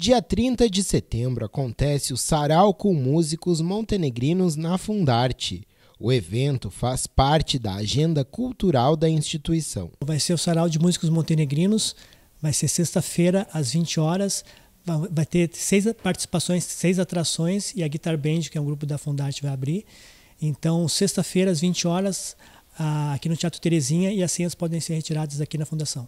Dia 30 de setembro acontece o Sarau com músicos montenegrinos na Fundarte. O evento faz parte da agenda cultural da instituição. Vai ser o Sarau de Músicos Montenegrinos, vai ser sexta-feira às 20 horas. Vai ter seis participações, seis atrações e a Guitar Band, que é um grupo da Fundarte, vai abrir. Então, sexta-feira às 20 horas, aqui no Teatro Terezinha, e as senhas podem ser retiradas aqui na Fundação.